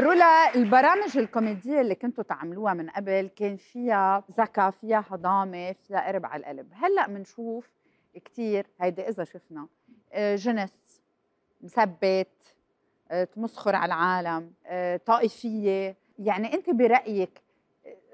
رولا البرامج الكوميدية اللي كنتوا تعملوها من قبل كان فيها ذكاء فيها هضامة فيها قرب على القلب هلأ بنشوف كثير هيدا إذا شفنا آه، جنس مثبت آه، تمسخر على العالم آه، طائفية يعني أنت برأيك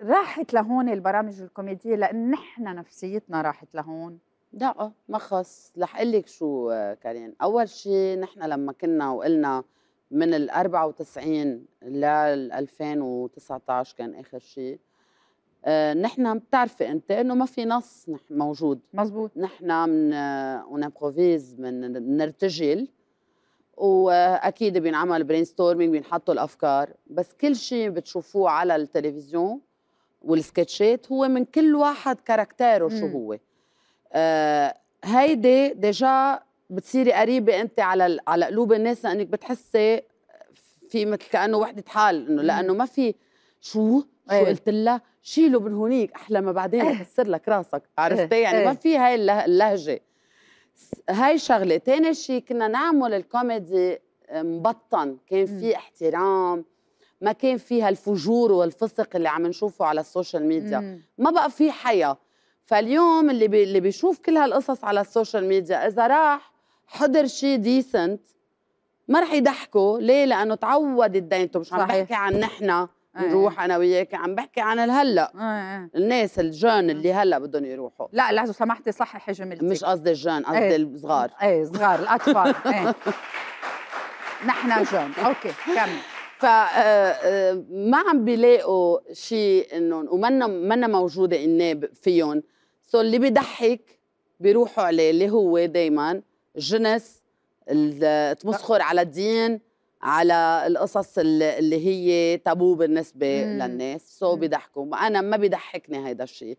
راحت لهون البرامج الكوميدية لأن نحن نفسيتنا راحت لهون لا ما خص رح اقول لك شو كارين اول شيء نحن لما كنا وقلنا من ال 94 لل 2019 كان اخر شيء آه، نحن بتعرفي انت انه ما في نص موجود مزبوط نحن من اون امبروفيز بنرتجل واكيد بينعمل برين ستورمينج بينحطوا الافكار بس كل شيء بتشوفوه على التلفزيون والسكتشات هو من كل واحد كاركتيره شو هو آه هيدي ديجا بتصيري قريبه انت على على قلوب الناس لانك بتحسي في مثل كانه وحده حال انه لانه ما في شو شو أيه. قلت لها شيله من هونيك احلى ما بعدين اكسر إيه. لك راسك عرفتي إيه. يعني أيه. ما في هاي اللهجه هاي شغله ثاني شيء كنا نعمل الكوميدي آه، مبطن كان في احترام ما كان فيها الفجور والفسق اللي عم نشوفه على السوشيال ميديا ما بقى في حياه فاليوم اللي بي اللي بيشوف كل هالقصص على السوشيال ميديا اذا راح حضر شيء ديسنت ما رح يضحكوا ليه لانه تعود الدينته مش عم بحكي عن نحن إيه، إيه. نروح انا وياك عم بحكي عن الهلا إيه، الناس الجان اللي هلا بدهم يروحوا لا لحظه سمحتي صححي جملتك مش قصدي الجان قصدي الصغار ايه صغار الاطفال ايه. نحن جان اوكي كمل ف آه، آه، ما عم بيلاقوا شيء انهم ومنا منا موجوده اني فيهم سو اللي بيضحك بيروحوا عليه اللي هو دائما الجنس تمسخر على الدين على القصص اللي هي تابو بالنسبه مم. للناس سو بيضحكوا انا ما بيضحكني هيدا الشيء